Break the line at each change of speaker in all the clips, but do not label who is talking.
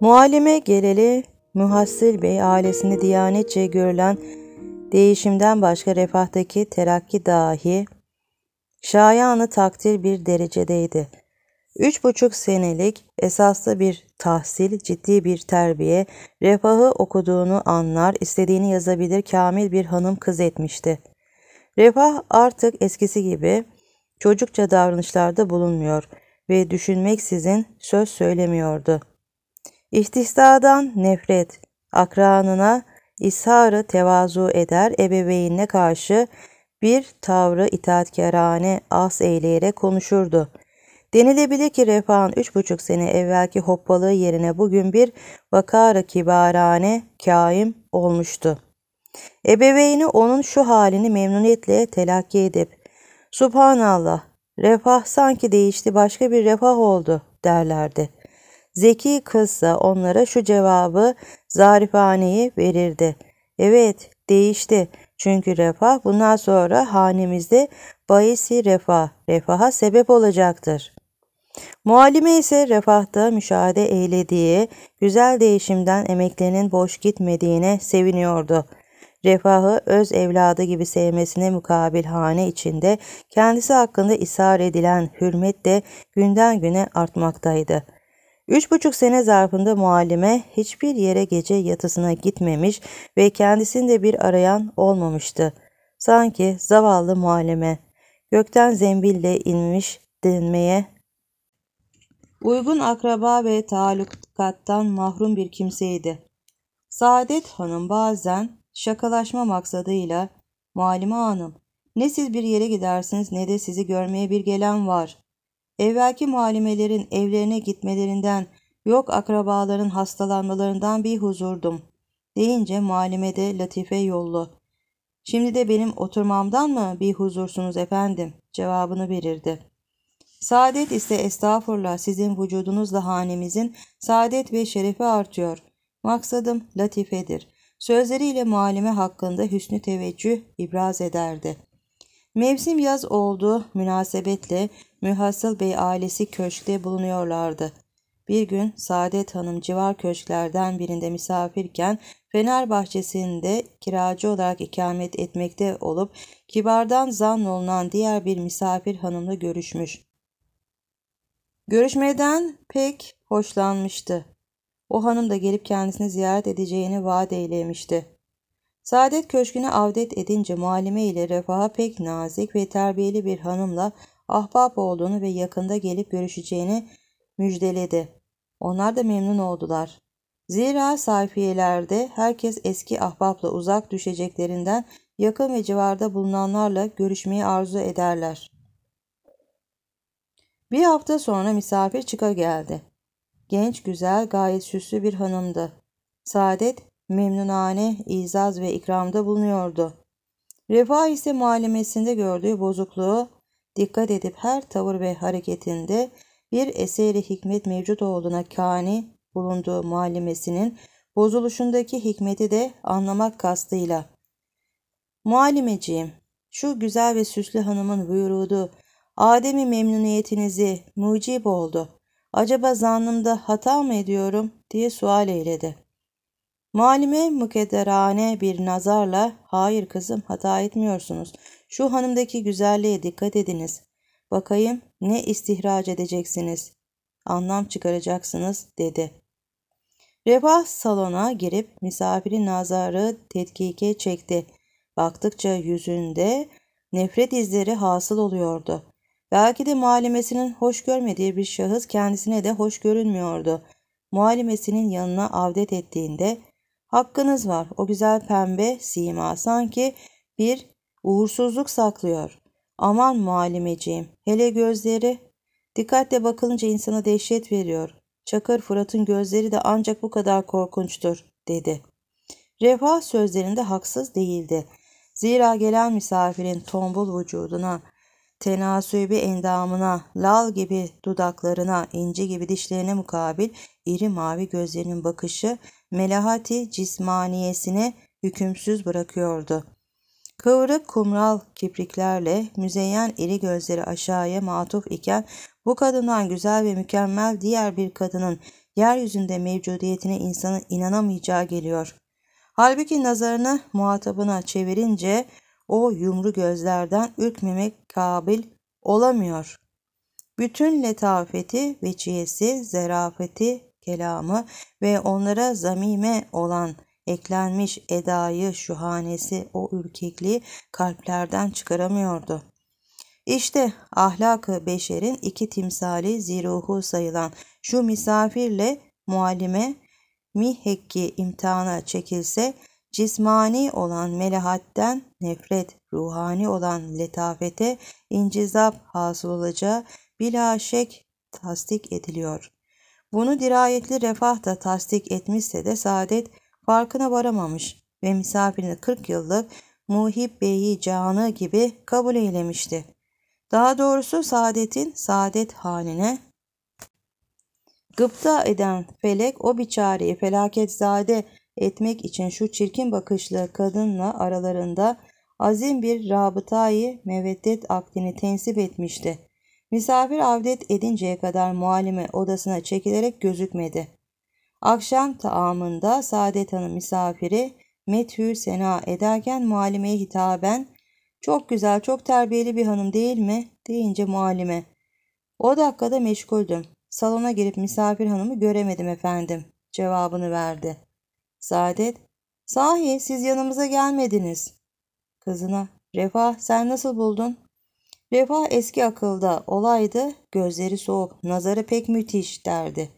Muallime geleli Muhassil Bey ailesini diyanetçe görülen değişimden başka refahtaki terakki dahi şayanı takdir bir derecedeydi. Üç buçuk senelik esaslı bir tahsil, ciddi bir terbiye, refahı okuduğunu anlar, istediğini yazabilir kamil bir hanım kız etmişti. Refah artık eskisi gibi çocukça davranışlarda bulunmuyor.'' ve düşünmeksizin söz söylemiyordu. İhtisadan nefret, akranına isharı tevazu eder ebeveynine karşı bir tavrı itaatkarane az eyleyerek konuşurdu. Denilebilir ki Refah'ın üç buçuk sene evvelki hoppalığı yerine bugün bir vakara kibarane kaim olmuştu. Ebeveyni onun şu halini memnuniyetle telakki edip ''Subhanallah, Refah sanki değişti başka bir refah oldu derlerdi. Zeki kızsa onlara şu cevabı zarifhaneyi verirdi. Evet değişti çünkü refah bundan sonra hanemizde bayisi refah, refaha sebep olacaktır. Muallime ise refahta müşahede eylediği güzel değişimden emeklerinin boş gitmediğine seviniyordu.'' refahı öz evladı gibi sevmesine mukabil hane içinde kendisi hakkında ishar edilen hürmet de günden güne artmaktaydı. Üç buçuk sene zarfında muallime hiçbir yere gece yatısına gitmemiş ve kendisinde bir arayan olmamıştı. Sanki zavallı muallime gökten zembille inmiş denmeye uygun akraba ve talukattan mahrum bir kimseydi. Saadet Hanım bazen şakalaşma maksadıyla ''Malime hanım, ne siz bir yere gidersiniz ne de sizi görmeye bir gelen var. Evvelki malimelerin evlerine gitmelerinden, yok akrabaların hastalanmalarından bir huzurdum.'' deyince malime latife yollu. ''Şimdi de benim oturmamdan mı bir huzursunuz efendim?'' cevabını verirdi.'' Saadet ise estağfurullah sizin vücudunuzla hanemizin saadet ve şerefi artıyor. Maksadım latifedir. Sözleriyle muallime hakkında hüsnü teveccüh ibraz ederdi. Mevsim yaz oldu münasebetle Mühasıl Bey ailesi köşkte bulunuyorlardı. Bir gün Saadet Hanım civar köşklerden birinde misafirken Fener bahçesinde kiracı olarak ikamet etmekte olup kibardan zannolunan diğer bir misafir hanımla görüşmüş. Görüşmeden pek hoşlanmıştı. O hanım da gelip kendisini ziyaret edeceğini vaat eylemişti. Saadet Köşkü'ne avdet edince muallime ile refaha pek nazik ve terbiyeli bir hanımla ahbap olduğunu ve yakında gelip görüşeceğini müjdeledi. Onlar da memnun oldular. Zira sayfiyelerde herkes eski ahbapla uzak düşeceklerinden yakın ve civarda bulunanlarla görüşmeyi arzu ederler. Bir hafta sonra misafir çıka geldi. Genç, güzel, gayet süslü bir hanımdı. Saadet, memnunane, izaz ve ikramda bulunuyordu. Refah ise muallemesinde gördüğü bozukluğu dikkat edip her tavır ve hareketinde bir eseri hikmet mevcut olduğuna kani bulunduğu muallimesinin bozuluşundaki hikmeti de anlamak kastıyla. Muallimeciğim, şu güzel ve süslü hanımın buyurduğu Adem'i memnuniyetinizi mucib oldu acaba zannımda hata mı ediyorum diye sual eyledi. Malime mukederane bir nazarla hayır kızım hata etmiyorsunuz. Şu hanımdaki güzelliğe dikkat ediniz. Bakayım ne istihraç edeceksiniz? Anlam çıkaracaksınız dedi. Refah salona girip misafirin nazarı tetkike çekti. Baktıkça yüzünde nefret izleri hasıl oluyordu. Belki de muallimesinin hoş görmediği bir şahıs kendisine de hoş görünmüyordu. Muallimesinin yanına avdet ettiğinde hakkınız var o güzel pembe sima sanki bir uğursuzluk saklıyor. Aman muallimeciğim hele gözleri. Dikkatle bakılınca insana dehşet veriyor. Çakır Fırat'ın gözleri de ancak bu kadar korkunçtur dedi. Refah sözlerinde haksız değildi. Zira gelen misafirin tombul vücuduna tenasübi endamına, lal gibi dudaklarına, inci gibi dişlerine mukabil iri mavi gözlerinin bakışı melahati cismaniyesini hükümsüz bırakıyordu. Kıvrık kumral kipriklerle müzeyyen iri gözleri aşağıya matuf iken bu kadından güzel ve mükemmel diğer bir kadının yeryüzünde mevcudiyetine insanın inanamayacağı geliyor. Halbuki nazarını muhatabına çevirince o yumru gözlerden ürkmemek kabil olamıyor. Bütün letafeti, veçiyesi, zerafeti, kelamı ve onlara zamime olan eklenmiş edayı, şuhanesi o ürkekliği kalplerden çıkaramıyordu. İşte ahlakı beşerin iki timsali ziruhu sayılan şu misafirle muallime mihekki imtihana çekilse cismani olan melahatten nefret, ruhani olan letafete incizap hasıl olacağı bila şek tasdik ediliyor. Bunu dirayetli refah da tasdik etmişse de saadet farkına varamamış ve misafirini 40 yıllık muhib beyi canı gibi kabul eylemişti. Daha doğrusu saadetin saadet haline gıpta eden felek o biçareyi zade etmek için şu çirkin bakışlı kadınla aralarında azim bir rabıtayı meveddet akdini tensip etmişti. Misafir avdet edinceye kadar muallime odasına çekilerek gözükmedi. Akşam taamında Saadet Hanım misafiri methü sena ederken muallimeye hitaben ''Çok güzel, çok terbiyeli bir hanım değil mi?'' deyince muallime ''O dakikada meşguldüm. Salona girip misafir hanımı göremedim efendim.'' cevabını verdi. Saadet, sahi siz yanımıza gelmediniz. Kızına, Refah sen nasıl buldun? Refah eski akılda olaydı, gözleri soğuk, nazarı pek müthiş derdi.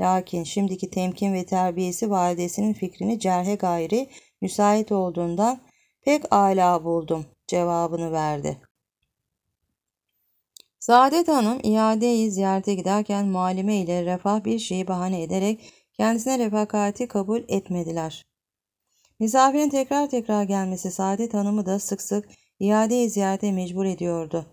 Lakin şimdiki temkin ve terbiyesi validesinin fikrini cerhe gayri müsait olduğundan pek âlâ buldum cevabını verdi. Saadet Hanım iadeyi ziyarete giderken malime ile refah bir şeyi bahane ederek Kendisine refakati kabul etmediler. Misafirin tekrar tekrar gelmesi Saadet Hanım'ı da sık sık iadeye ziyarete mecbur ediyordu.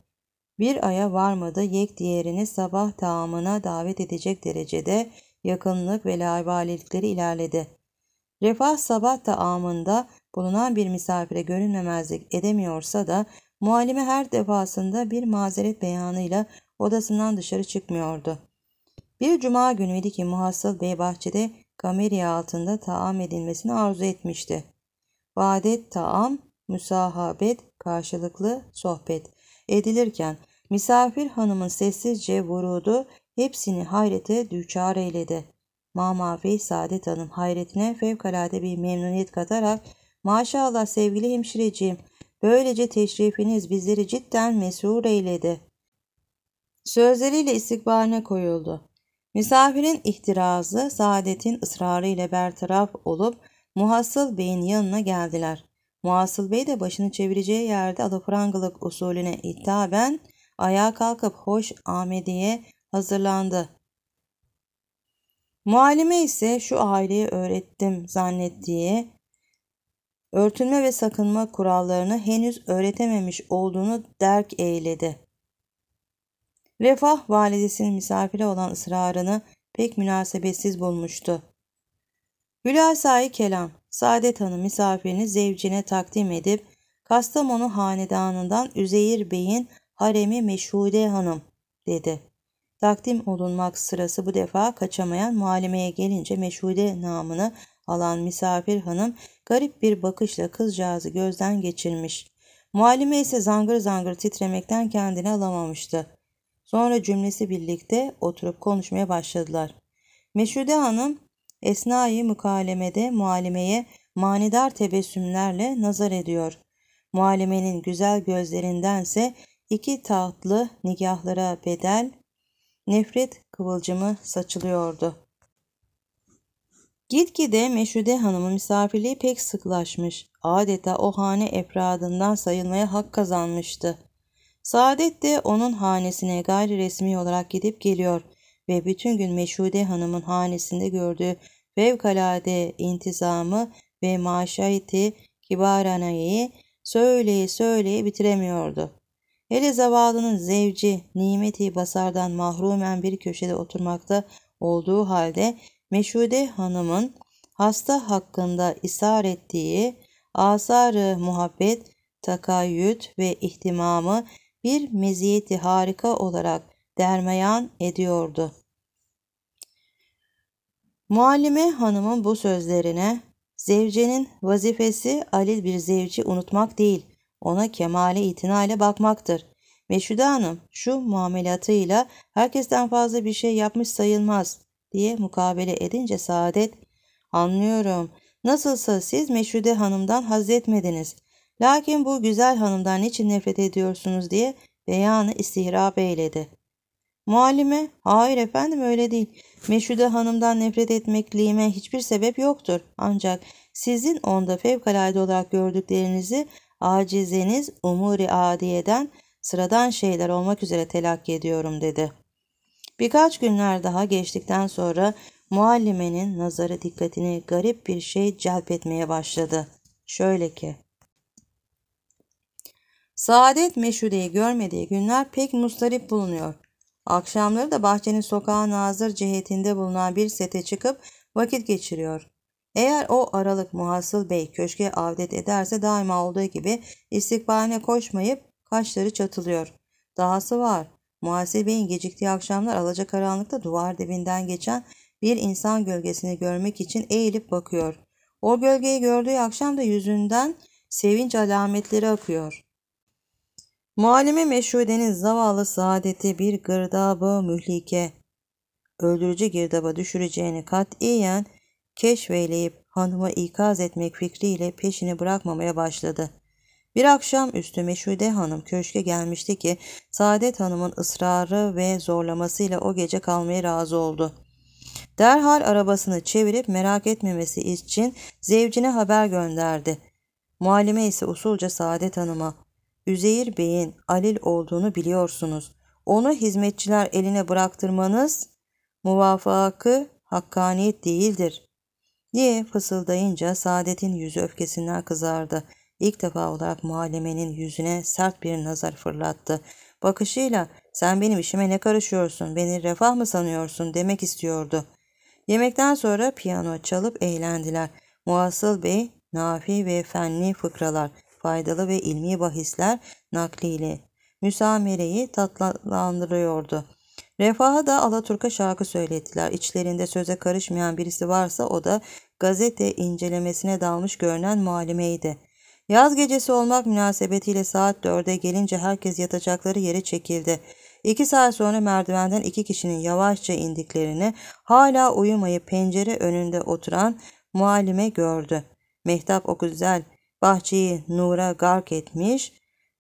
Bir aya varmadı yek diğerini sabah taamına davet edecek derecede yakınlık ve laubalilikleri ilerledi. Refah sabah taamında bulunan bir misafire görünmemezlik edemiyorsa da muallime her defasında bir mazeret beyanıyla odasından dışarı çıkmıyordu. Bir cuma günüydü ki muhasıl bey bahçede gameriye altında taam edilmesini arzu etmişti. Vadet taam, müsahabet, karşılıklı sohbet edilirken misafir hanımın sessizce vurudu hepsini hayrete düçar eyledi. Mamafi Saadet Hanım hayretine fevkalade bir memnuniyet katarak maşallah sevgili hemşireciğim böylece teşrifiniz bizleri cidden mesur eyledi. Sözleriyle istikbaline koyuldu. Misafirin ihtirazı Saadet'in ısrarı ile bertaraf olup Muhasıl Bey'in yanına geldiler. Muhasıl Bey de başını çevireceği yerde alafrangalık usulüne itaben ayağa kalkıp hoş Ahmedi'ye hazırlandı. Muallime ise şu aileyi öğrettim zannettiği örtünme ve sakınma kurallarını henüz öğretememiş olduğunu derk eyledi. Refah validesinin misafire olan ısrarını pek münasebetsiz bulmuştu. Hülasai kelam, Saadet Hanım misafirini zevcine takdim edip Kastamonu hanedanından Üzeyir Bey'in haremi Meşhude Hanım dedi. Takdim olunmak sırası bu defa kaçamayan mualimeye gelince Meşhude namını alan misafir hanım garip bir bakışla kızcağızı gözden geçirmiş. Mualime ise zangır zangır titremekten kendini alamamıştı. Sonra cümlesi birlikte oturup konuşmaya başladılar. Meşhude Hanım esnai mukalemede mualimeye manidar tebessümlerle nazar ediyor. Mualimenin güzel gözlerindense iki tahtlı nigahlara bedel, nefret kıvılcımı saçılıyordu. Gitgide Meşhude Hanım'ın misafirliği pek sıklaşmış. Adeta o hane efradından sayılmaya hak kazanmıştı. Saadet de onun hanesine gayri resmi olarak gidip geliyor ve bütün gün Meşhude Hanım'ın hanesinde gördüğü fevkalade intizamı ve maşayeti kibar anayı söyleye söyleye bitiremiyordu. Hele zavallının zevci nimeti basardan mahrumen bir köşede oturmakta olduğu halde Meşhude Hanım'ın hasta hakkında isar ettiği asarı muhabbet, takayyüt ve ihtimamı bir meziyeti harika olarak dermeyan ediyordu. Muallime hanımın bu sözlerine zevcenin vazifesi alil bir zevci unutmak değil, ona kemale itinayla bakmaktır. Meşhude Hanım şu muamelatıyla herkesten fazla bir şey yapmış sayılmaz diye mukabele edince Saadet anlıyorum. Nasılsa siz Meşhude Hanım'dan haz etmediniz. Lakin bu güzel hanımdan niçin nefret ediyorsunuz diye beyanı istihrap eyledi. Muallime, hayır efendim öyle değil. Meşhude hanımdan nefret etmekliğime hiçbir sebep yoktur. Ancak sizin onda fevkalade olarak gördüklerinizi acizeniz umuri adiyeden sıradan şeyler olmak üzere telakki ediyorum dedi. Birkaç günler daha geçtikten sonra muallimenin nazarı dikkatini garip bir şey celp etmeye başladı. Şöyle ki, Saadet meşudeyi görmediği günler pek mustarip bulunuyor. Akşamları da bahçenin sokağa nazır cihetinde bulunan bir sete çıkıp vakit geçiriyor. Eğer o aralık Muhasıl Bey köşke avdet ederse daima olduğu gibi istikbaline koşmayıp kaşları çatılıyor. Dahası var. Muhasıl Bey'in geciktiği akşamlar alacakaranlıkta duvar dibinden geçen bir insan gölgesini görmek için eğilip bakıyor. O gölgeyi gördüğü akşam da yüzünden sevinç alametleri akıyor. Muallime meşhudenin zavallı saadeti bir girdabı mühlike, öldürücü girdaba düşüreceğini katiyen keşfeyleyip hanıma ikaz etmek fikriyle peşini bırakmamaya başladı. Bir akşam üstü Meşhude Hanım köşke gelmişti ki Saadet Hanım'ın ısrarı ve zorlamasıyla o gece kalmaya razı oldu. Derhal arabasını çevirip merak etmemesi için zevcine haber gönderdi. Muallime ise usulca Saadet Hanım'a Üzeyir Bey'in alil olduğunu biliyorsunuz. Onu hizmetçiler eline bıraktırmanız muvafakı hakkaniyet değildir diye fısıldayınca Saadet'in yüzü öfkesinden kızardı. İlk defa olarak muallemenin yüzüne sert bir nazar fırlattı. Bakışıyla sen benim işime ne karışıyorsun, beni refah mı sanıyorsun demek istiyordu. Yemekten sonra piyano çalıp eğlendiler. Muasıl Bey, Nafi ve Fenli fıkralar faydalı ve ilmi bahisler nakliyle müsamereyi tatlandırıyordu. Refaha da Alaturka şarkı söylettiler. İçlerinde söze karışmayan birisi varsa o da gazete incelemesine dalmış görünen muallimeydi. Yaz gecesi olmak münasebetiyle saat dörde gelince herkes yatacakları yere çekildi. İki saat sonra merdivenden iki kişinin yavaşça indiklerini hala uyumayı pencere önünde oturan muallime gördü. Mehtap o güzel Bahçeyi nura gark etmiş,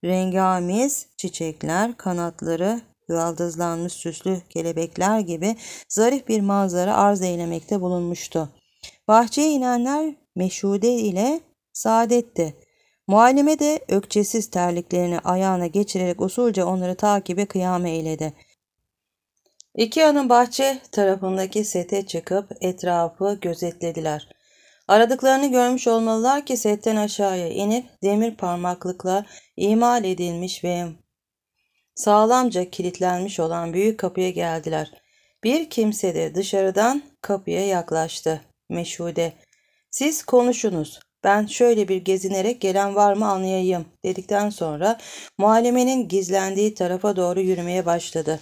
rengamiz çiçekler, kanatları yıldızlanmış süslü kelebekler gibi zarif bir manzara arz eylemekte bulunmuştu. Bahçeye inenler meşude ile saadetti. Muallime de ökçesiz terliklerini ayağına geçirerek usulca onları takibe kıyam eyledi. İki hanım bahçe tarafındaki sete çıkıp etrafı gözetlediler. Aradıklarını görmüş olmalılar ki setten aşağıya inip demir parmaklıkla imal edilmiş ve sağlamca kilitlenmiş olan büyük kapıya geldiler. Bir kimse de dışarıdan kapıya yaklaştı. Meşhude, siz konuşunuz, ben şöyle bir gezinerek gelen var mı anlayayım dedikten sonra muallemenin gizlendiği tarafa doğru yürümeye başladı.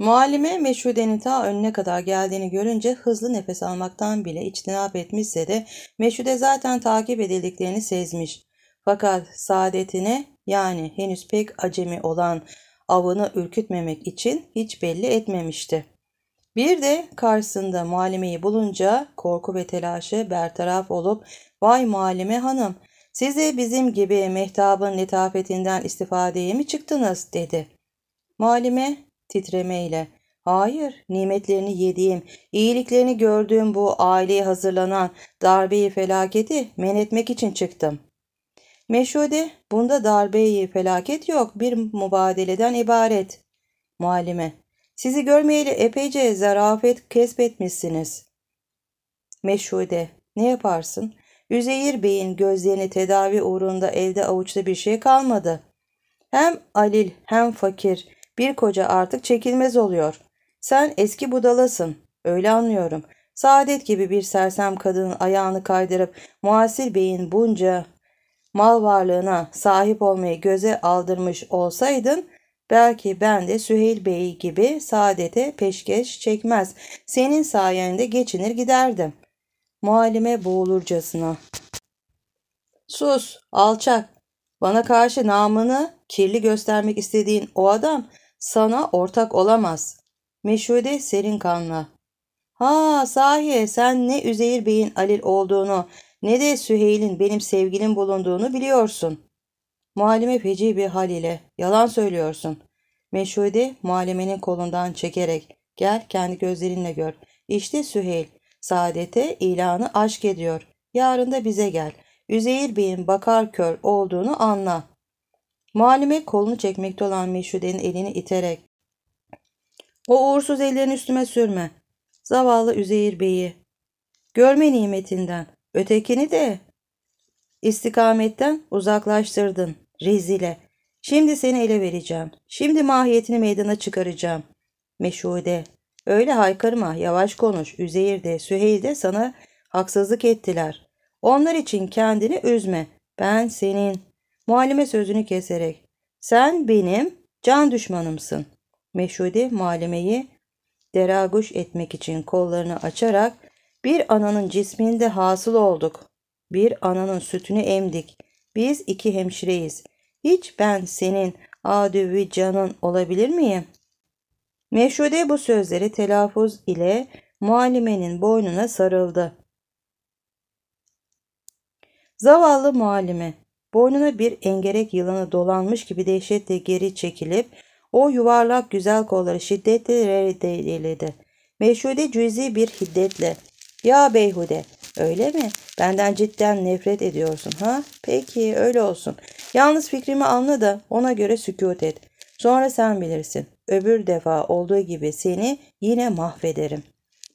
Muallime meşhudenin ta önüne kadar geldiğini görünce hızlı nefes almaktan bile içtinap etmişse de meşhude zaten takip edildiklerini sezmiş. Fakat saadetine yani henüz pek acemi olan avını ürkütmemek için hiç belli etmemişti. Bir de karşısında muallimeyi bulunca korku ve telaşı bertaraf olup ''Vay muallime hanım, siz de bizim gibi mehtabın letafetinden istifadeye mi çıktınız?'' dedi. Muallime titremeyle. Hayır, nimetlerini yediğim, iyiliklerini gördüğüm bu aileye hazırlanan darbeyi felaketi men etmek için çıktım. Meşhude, bunda darbeyi felaket yok, bir mübadeleden ibaret. Muallime, sizi görmeyeli epeyce zarafet kesbetmişsiniz. Meşhude, ne yaparsın? Üzeyir Bey'in gözlerini tedavi uğrunda elde avuçta bir şey kalmadı. Hem alil hem fakir bir koca artık çekilmez oluyor. Sen eski budalasın. Öyle anlıyorum. Saadet gibi bir sersem kadının ayağını kaydırıp muasir beyin bunca mal varlığına sahip olmayı göze aldırmış olsaydın belki ben de Süheyl Bey gibi saadete peşkeş çekmez. Senin sayende geçinir giderdim. Muhalime boğulurcasına. Sus alçak bana karşı namını kirli göstermek istediğin o adam sana ortak olamaz. Meşhude serin kanla. Ha sahi sen ne Üzeyir Bey'in Alil olduğunu ne de Süheyl'in benim sevgilim bulunduğunu biliyorsun. Muhalime feci bir hal ile yalan söylüyorsun. Meşhude muhalimenin kolundan çekerek gel kendi gözlerinle gör. İşte Süheyl saadete ilanı aşk ediyor. Yarın da bize gel. Üzeyir Bey'in bakar kör olduğunu anla. Muallime kolunu çekmekte olan Meşhude'nin elini iterek ''O uğursuz ellerini üstüme sürme. Zavallı Üzeyir Bey'i. Görme nimetinden, ötekini de istikametten uzaklaştırdın. Rezile. Şimdi seni ele vereceğim. Şimdi mahiyetini meydana çıkaracağım. Meşhude. Öyle haykırma, yavaş konuş. Üzeyir de, Süheyl de sana haksızlık ettiler. Onlar için kendini üzme. Ben senin.'' Muallime sözünü keserek sen benim can düşmanımsın. Meşhudi muallimeyi deraguş etmek için kollarını açarak bir ananın cisminde hasıl olduk. Bir ananın sütünü emdik. Biz iki hemşireyiz. Hiç ben senin adüvi canın olabilir miyim? Meşhude bu sözleri telaffuz ile muallimenin boynuna sarıldı. Zavallı muallime Boynuna bir engerek yılanı dolanmış gibi dehşetle geri çekilip o yuvarlak güzel kolları şiddetle reddeledi. Meşhude cüzi bir hiddetle. Ya beyhude öyle mi? Benden cidden nefret ediyorsun ha? Peki öyle olsun. Yalnız fikrimi anla da ona göre sükut et. Sonra sen bilirsin. Öbür defa olduğu gibi seni yine mahvederim.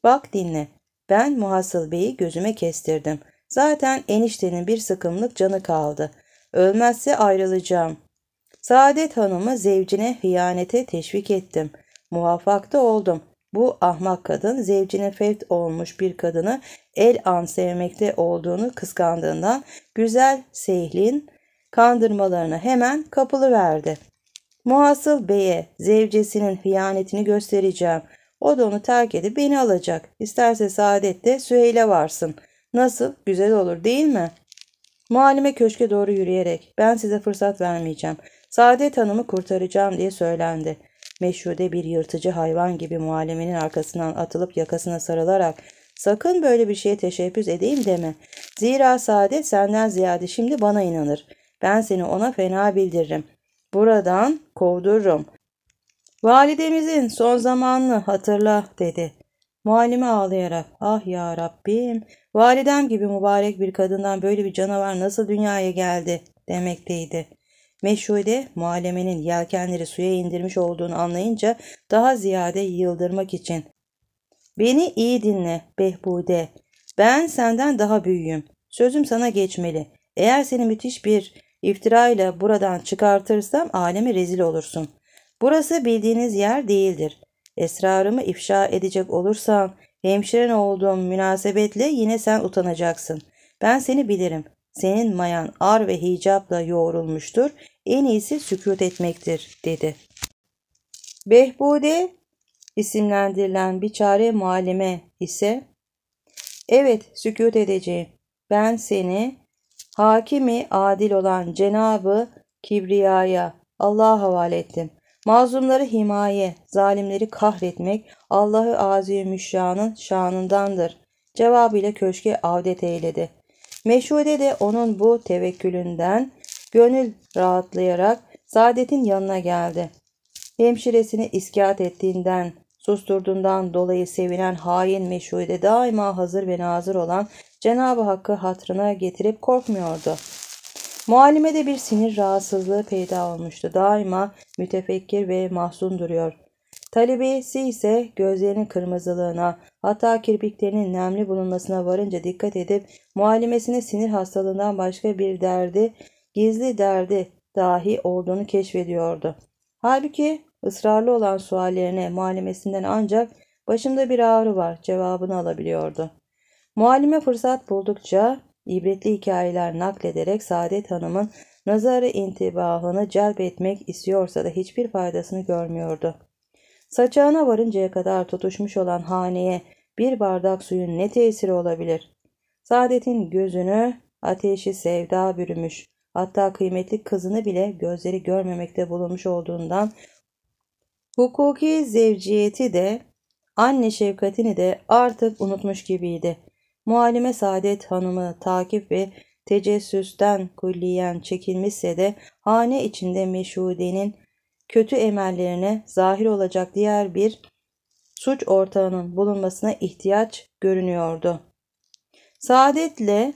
Bak dinle. Ben Muhasıl Bey'i gözüme kestirdim. Zaten eniştenin bir sıkımlık canı kaldı. Ölmezse ayrılacağım. Saadet Hanım'ı zevcine hıyanete teşvik ettim. Muvaffakta oldum. Bu ahmak kadın zevcine fevt olmuş bir kadını el an sevmekte olduğunu kıskandığından güzel seyhlin kandırmalarına hemen kapılı verdi. Muhasıl beye zevcesinin hıyanetini göstereceğim. O da onu terk edip beni alacak. İsterse saadette Süheyl'e varsın. Nasıl? Güzel olur değil mi?'' Muhalime köşke doğru yürüyerek ben size fırsat vermeyeceğim. Saadet Hanım'ı kurtaracağım diye söylendi. Meşhude bir yırtıcı hayvan gibi muallimenin arkasından atılıp yakasına sarılarak sakın böyle bir şeye teşebbüs edeyim deme. Zira Saadet senden ziyade şimdi bana inanır. Ben seni ona fena bildiririm. Buradan kovdururum. Validemizin son zamanını hatırla dedi. Muallime ağlayarak ah ya Rabbim validem gibi mübarek bir kadından böyle bir canavar nasıl dünyaya geldi demekteydi. Meşhude muallemenin yelkenleri suya indirmiş olduğunu anlayınca daha ziyade yıldırmak için Beni iyi dinle Behbude. Ben senden daha büyüğüm. Sözüm sana geçmeli. Eğer seni müthiş bir iftirayla buradan çıkartırsam alemi rezil olursun. Burası bildiğiniz yer değildir. Esrarımı ifşa edecek olursan hemşiren olduğum münasebetle yine sen utanacaksın. Ben seni bilirim. Senin mayan ar ve hicapla yoğrulmuştur. En iyisi sükut etmektir dedi. Behbude isimlendirilen bir çare malime ise evet sükut edeceğim. Ben seni hakimi adil olan Cenabı Kibriya'ya Allah'a havale ettim. Mazlumları himaye, zalimleri kahretmek Allah'ı Azimüşşan'ın şanındandır. Cevabıyla köşke avdet eyledi. Meşhude de onun bu tevekkülünden gönül rahatlayarak saadetin yanına geldi. Hemşiresini iskat ettiğinden, susturduğundan dolayı sevinen hain meşhude daima hazır ve nazır olan Cenab-ı Hakk'ı hatrına getirip korkmuyordu.'' Muallimede bir sinir rahatsızlığı peyda olmuştu. Daima mütefekkir ve mahzun duruyor. Talebesi ise gözlerinin kırmızılığına, hatta kirpiklerinin nemli bulunmasına varınca dikkat edip muallimesine sinir hastalığından başka bir derdi, gizli derdi dahi olduğunu keşfediyordu. Halbuki ısrarlı olan suallerine muallimesinden ancak başımda bir ağrı var cevabını alabiliyordu. Muallime fırsat buldukça ibretli hikayeler naklederek Saadet Hanım'ın nazarı intibahını celp etmek istiyorsa da hiçbir faydasını görmüyordu. Saçağına varıncaya kadar tutuşmuş olan haneye bir bardak suyun ne tesiri olabilir? Saadet'in gözünü ateşi sevda bürümüş. Hatta kıymetli kızını bile gözleri görmemekte bulunmuş olduğundan hukuki zevciyeti de anne şefkatini de artık unutmuş gibiydi. Mualime Saadet Hanım'ı takip ve tecessüsten külliyen çekilmişse de hane içinde meşudenin kötü emellerine zahir olacak diğer bir suç ortağının bulunmasına ihtiyaç görünüyordu. Saadetle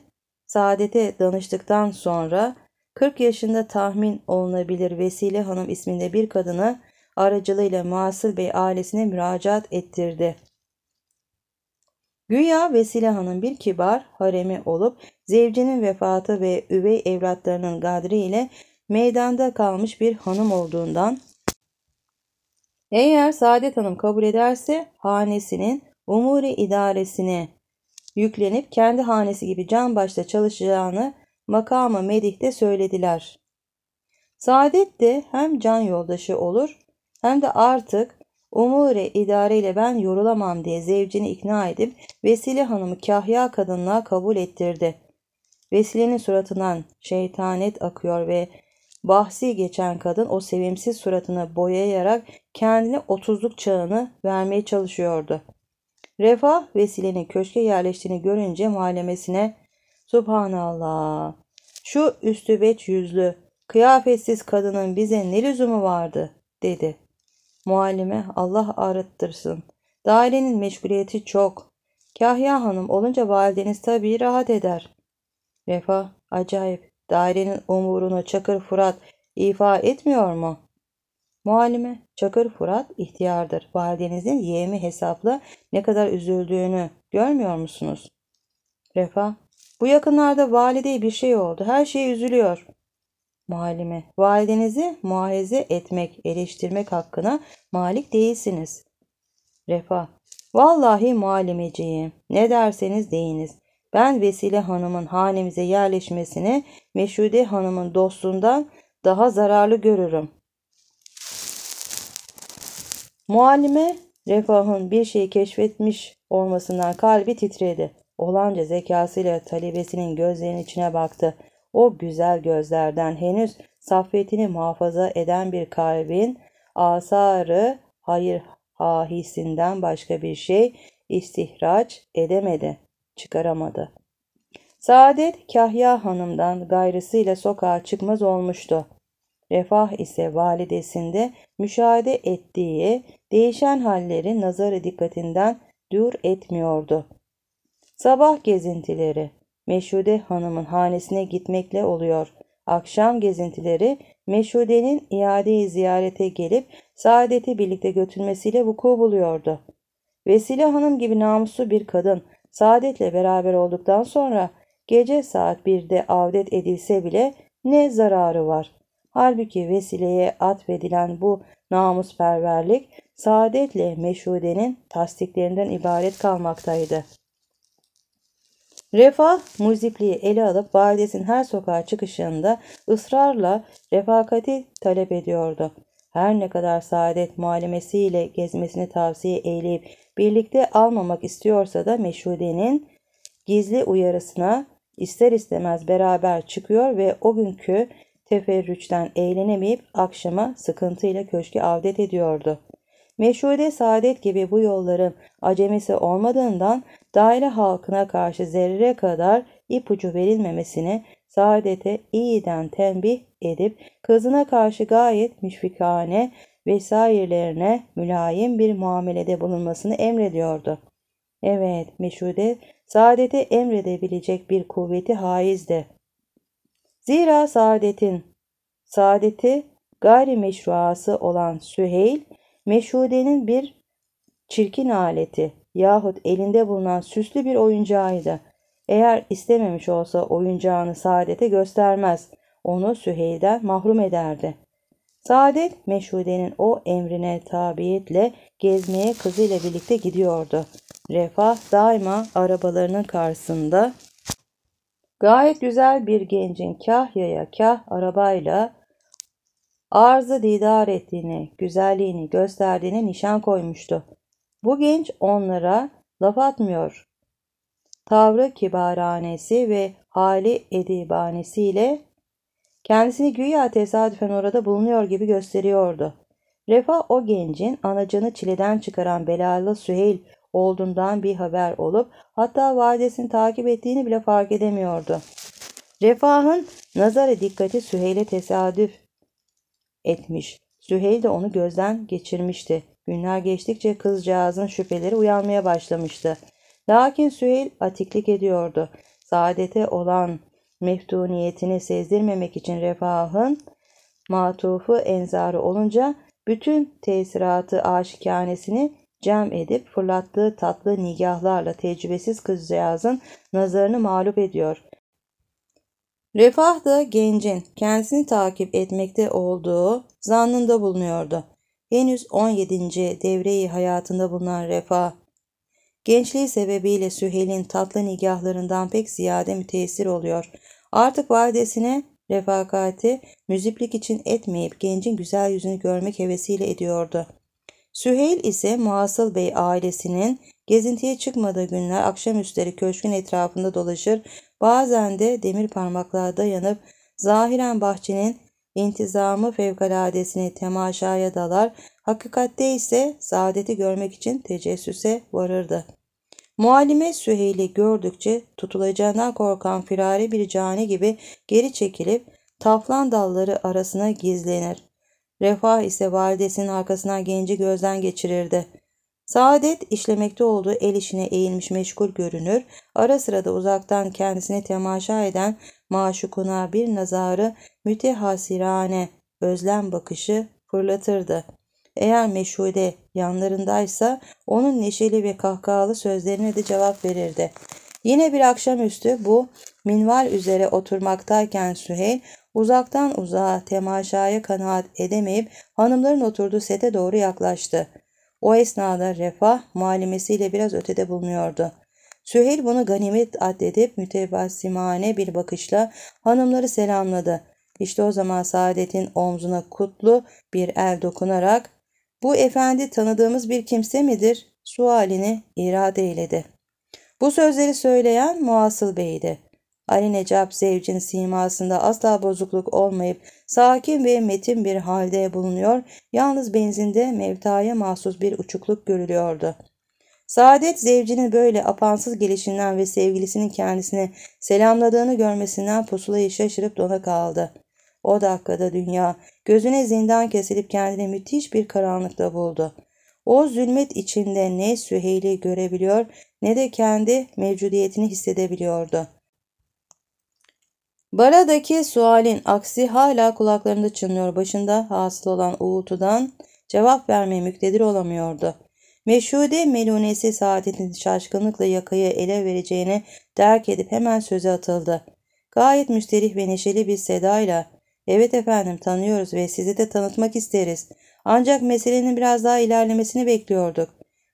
Saadet'e danıştıktan sonra 40 yaşında tahmin olunabilir Vesile Hanım isminde bir kadını aracılığıyla Masıl Bey ailesine müracaat ettirdi. Güya Vesile Hanım bir kibar haremi olup zevcinin vefatı ve üvey evlatlarının gadri ile meydanda kalmış bir hanım olduğundan eğer Saadet Hanım kabul ederse hanesinin umuri idaresine yüklenip kendi hanesi gibi can başta çalışacağını makama Medih'te söylediler. Saadet de hem can yoldaşı olur hem de artık Umure idareyle ben yorulamam diye zevcini ikna edip Vesile Hanım'ı kahya kadınlığa kabul ettirdi. Vesile'nin suratından şeytanet akıyor ve bahsi geçen kadın o sevimsiz suratını boyayarak kendine otuzluk çağını vermeye çalışıyordu. Refah Vesile'nin köşke yerleştiğini görünce mahallemesine Subhanallah şu üstübeç yüzlü kıyafetsiz kadının bize ne lüzumu vardı dedi. Muallime Allah ağrıttırsın. Dairenin meşguliyeti çok. Kahya Hanım olunca valideniz tabii rahat eder. Refa, acayip. Dairenin umurunu Çakır Fırat ifa etmiyor mu? Muallime, Çakır Fırat ihtiyardır. Validenizin yeğemi hesapla ne kadar üzüldüğünü görmüyor musunuz? Refa, bu yakınlarda valideye bir şey oldu. Her şey üzülüyor muhalime. Validenizi muahize etmek, eleştirmek hakkına malik değilsiniz. Refa. Vallahi mualimeciyim. Ne derseniz deyiniz. Ben Vesile Hanım'ın hanemize yerleşmesini Meşude Hanım'ın dostundan daha zararlı görürüm. Muallime Refah'ın bir şeyi keşfetmiş olmasından kalbi titredi. Olanca zekasıyla talebesinin gözlerinin içine baktı. O güzel gözlerden henüz saffetini muhafaza eden bir kalbin asarı hayır hahisinden başka bir şey istihraç edemedi, çıkaramadı. Saadet Kahya Hanım'dan gayrısıyla sokağa çıkmaz olmuştu. Refah ise validesinde müşahede ettiği değişen halleri nazarı dikkatinden dur etmiyordu. Sabah gezintileri, Meşhude Hanım'ın hanesine gitmekle oluyor. Akşam gezintileri Meşhude'nin iadeyi ziyarete gelip saadeti birlikte götürmesiyle vuku buluyordu. Vesile Hanım gibi namuslu bir kadın saadetle beraber olduktan sonra gece saat 1'de avdet edilse bile ne zararı var? Halbuki vesileye atfedilen bu namusperverlik saadetle meşhudenin tasdiklerinden ibaret kalmaktaydı. Refah muzipliği ele alıp validesinin her sokağa çıkışında ısrarla refakati talep ediyordu. Her ne kadar saadet mualemesiyle gezmesini tavsiye eyleyip birlikte almamak istiyorsa da meşhudenin gizli uyarısına ister istemez beraber çıkıyor ve o günkü teferrüçten eğlenemeyip akşama sıkıntıyla köşke avdet ediyordu. Meşhude saadet gibi bu yolların acemisi olmadığından daire halkına karşı zerre kadar ipucu verilmemesini saadete iyiden tembih edip kızına karşı gayet müşfikane vesairelerine mülayim bir muamelede bulunmasını emrediyordu. Evet, meşhude saadete emredebilecek bir kuvveti haizdi. Zira saadetin, saadeti gayri meşruası olan Süheyl, meşhudenin bir çirkin aleti, yahut elinde bulunan süslü bir oyuncağıydı. Eğer istememiş olsa oyuncağını saadete göstermez, onu Süheyl'den mahrum ederdi. Saadet Meşhude'nin o emrine tabiitle gezmeye kızıyla birlikte gidiyordu. Refah daima arabalarının karşısında gayet güzel bir gencin kah yaya kah arabayla arzı didar ettiğini, güzelliğini gösterdiğini nişan koymuştu. Bu genç onlara laf atmıyor. Tavrı kibaranesi ve hali edibanesiyle kendisini güya tesadüfen orada bulunuyor gibi gösteriyordu. Refah o gencin anacını çileden çıkaran belalı Süheyl olduğundan bir haber olup hatta vadesini takip ettiğini bile fark edemiyordu. Refah'ın nazarı dikkati Süheyl'e tesadüf etmiş. Süheyl de onu gözden geçirmişti. Günler geçtikçe kızcağızın şüpheleri uyanmaya başlamıştı. Lakin Süheyl atiklik ediyordu. Saadete olan meftuniyetini sezdirmemek için refahın matufu enzarı olunca bütün tesiratı aşikanesini cem edip fırlattığı tatlı nigahlarla tecrübesiz kızcağızın nazarını mağlup ediyor. Refah da gencin kendisini takip etmekte olduğu zannında bulunuyordu henüz 17. devreyi hayatında bulunan Refah, gençliği sebebiyle Süheyl'in tatlı nigahlarından pek ziyade müteessir oluyor. Artık validesine refakati müziplik için etmeyip gencin güzel yüzünü görmek hevesiyle ediyordu. Süheyl ise Muasıl Bey ailesinin gezintiye çıkmadığı günler akşamüstleri köşkün etrafında dolaşır, bazen de demir parmaklarda dayanıp zahiren bahçenin intizamı fevkaladesini temaşaya dalar, hakikatte ise saadeti görmek için tecessüse varırdı. Muallime Süheyl'i gördükçe tutulacağından korkan firari bir cani gibi geri çekilip taflan dalları arasına gizlenir. Refah ise validesinin arkasına genci gözden geçirirdi. Saadet işlemekte olduğu el işine eğilmiş meşgul görünür, ara sıra da uzaktan kendisine temaşa eden maşukuna bir nazarı mütehasirane özlem bakışı fırlatırdı. Eğer meşhude yanlarındaysa onun neşeli ve kahkahalı sözlerine de cevap verirdi. Yine bir akşamüstü bu minval üzere oturmaktayken Süheyl uzaktan uzağa temaşaya kanaat edemeyip hanımların oturduğu sete doğru yaklaştı. O esnada Refah malimesiyle biraz ötede bulunuyordu. Süheyl bunu ganimet addedip mütebassimane bir bakışla hanımları selamladı. İşte o zaman Saadet'in omzuna kutlu bir el dokunarak ''Bu efendi tanıdığımız bir kimse midir?'' sualini irade eyledi. Bu sözleri söyleyen Muasıl Bey'di. Ali Necap Zevc'in simasında asla bozukluk olmayıp sakin ve metin bir halde bulunuyor, yalnız benzinde mevtaya mahsus bir uçukluk görülüyordu. Saadet zevcinin böyle apansız gelişinden ve sevgilisinin kendisine selamladığını görmesinden pusulayı şaşırıp dona kaldı. O dakikada dünya gözüne zindan kesilip kendini müthiş bir karanlıkta buldu. O zulmet içinde ne Süheyl'i görebiliyor ne de kendi mevcudiyetini hissedebiliyordu. Baradaki sualin aksi hala kulaklarında çınlıyor başında hasıl olan uğultudan cevap vermeye müktedir olamıyordu. Meşhude melunesi saadetin şaşkınlıkla yakayı ele vereceğini derk edip hemen söze atıldı. Gayet müsterih ve neşeli bir sedayla ''Evet efendim tanıyoruz ve sizi de tanıtmak isteriz. Ancak meselenin biraz daha ilerlemesini bekliyorduk.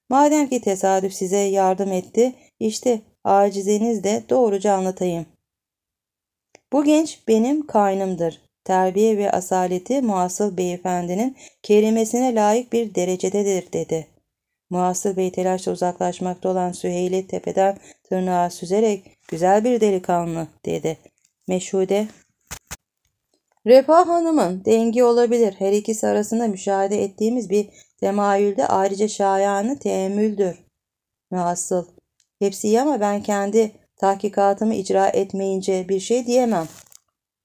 Madem ki tesadüf size yardım etti, işte acizenizle doğruca anlatayım. Bu genç benim kaynımdır. Terbiye ve asaleti muasıl beyefendinin kelimesine layık bir derecededir dedi. Muhasıl Bey telaşla uzaklaşmakta olan Süheyl'i tepeden tırnağa süzerek güzel bir delikanlı dedi. Meşhude Refah Hanım'ın dengi olabilir. Her ikisi arasında müşahede ettiğimiz bir temayülde ayrıca şayanı teemmüldür. Muhasıl Hepsi iyi ama ben kendi tahkikatımı icra etmeyince bir şey diyemem.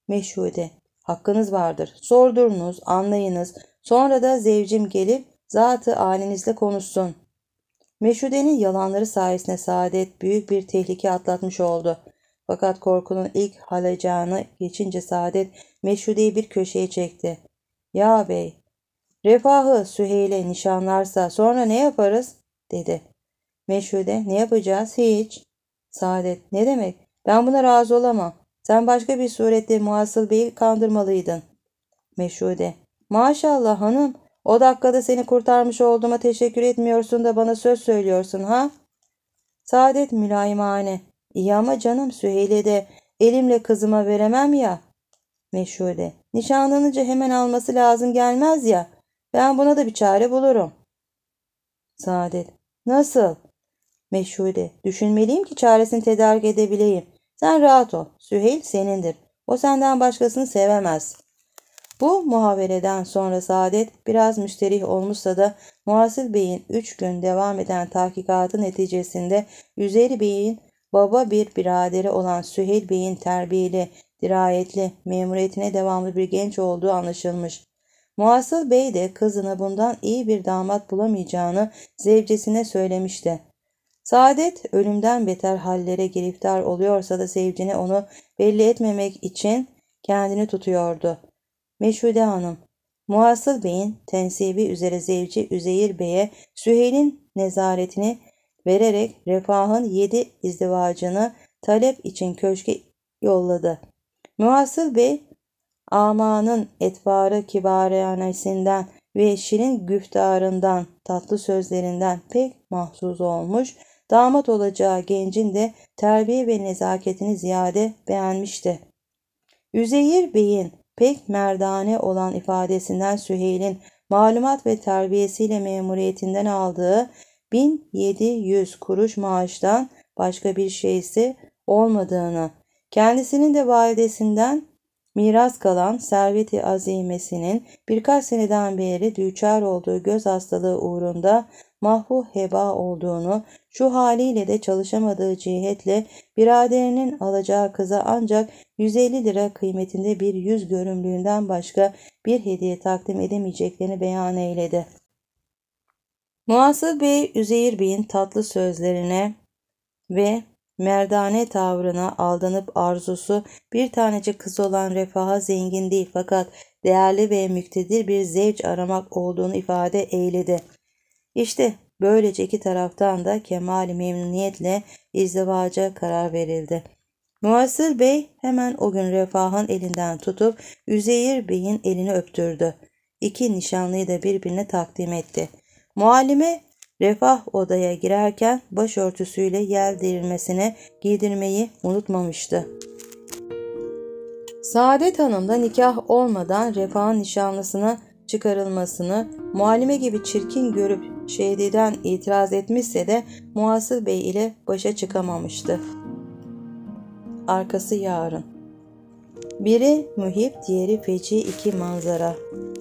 Meşhude Hakkınız vardır. Sordurunuz, anlayınız. Sonra da zevcim gelip zatı alinizle konuşsun. Meşude'nin yalanları sayesinde Saadet büyük bir tehlike atlatmış oldu. Fakat korkunun ilk halacağını geçince Saadet Meşude'yi bir köşeye çekti. Ya bey, refahı Süheyl'e nişanlarsa sonra ne yaparız? dedi. Meşhude ne yapacağız? Hiç. Saadet ne demek? Ben buna razı olamam. Sen başka bir surette Muhasıl Bey'i kandırmalıydın. Meşhude maşallah hanım o dakikada seni kurtarmış olduğuma teşekkür etmiyorsun da bana söz söylüyorsun ha? Saadet mülayimane. İyi ama canım Süheyl'e de elimle kızıma veremem ya. Meşhude. Nişanlanınca hemen alması lazım gelmez ya. Ben buna da bir çare bulurum. Saadet. Nasıl? Meşhude. Düşünmeliyim ki çaresini tedarik edebileyim. Sen rahat ol. Süheyl senindir. O senden başkasını sevemez.'' Bu muhavereden sonra Saadet biraz müsterih olmuşsa da Muhasil Bey'in 3 gün devam eden tahkikatı neticesinde Üzeri Bey'in baba bir biraderi olan Süheyl Bey'in terbiyeli, dirayetli, memuriyetine devamlı bir genç olduğu anlaşılmış. Muhasıl Bey de kızına bundan iyi bir damat bulamayacağını zevcesine söylemişti. Saadet ölümden beter hallere giriftar oluyorsa da sevcine onu belli etmemek için kendini tutuyordu. Meşhude Hanım Muhasıl Bey'in tensibi üzere zevci Üzeyir Bey'e Süheyl'in nezaretini vererek Refah'ın yedi izdivacını talep için köşke yolladı. Muhasıl Bey, amanın etbarı kibariyanesinden ve şirin güftarından, tatlı sözlerinden pek mahzuz olmuş, damat olacağı gencin de terbiye ve nezaketini ziyade beğenmişti. Üzeyir Bey'in pek merdane olan ifadesinden Süheyl'in malumat ve terbiyesiyle memuriyetinden aldığı 1700 kuruş maaştan başka bir şeysi olmadığını, kendisinin de validesinden miras kalan serveti azimesinin birkaç seneden beri düçar olduğu göz hastalığı uğrunda mahvu heba olduğunu, şu haliyle de çalışamadığı cihetle biraderinin alacağı kıza ancak 150 lira kıymetinde bir yüz görümlüğünden başka bir hediye takdim edemeyeceklerini beyan eyledi. Muhasıl Bey, Üzeyir Bey'in tatlı sözlerine ve merdane tavrına aldanıp arzusu bir tanecik kız olan refaha zengin değil fakat değerli ve müktedir bir zevç aramak olduğunu ifade eyledi. İşte böylece iki taraftan da kemali memnuniyetle izdivaca karar verildi. Muhasır Bey hemen o gün Refah'ın elinden tutup Üzeyir Bey'in elini öptürdü. İki nişanlıyı da birbirine takdim etti. Muallime Refah odaya girerken başörtüsüyle yel değirmesine giydirmeyi unutmamıştı. Saadet hanımda nikah olmadan Refah'ın nişanlısını çıkarılmasını muhalime gibi çirkin görüp şehideden itiraz etmişse de Muhasır Bey ile başa çıkamamıştı. Arkası yarın. Biri mühip, diğeri feci iki manzara.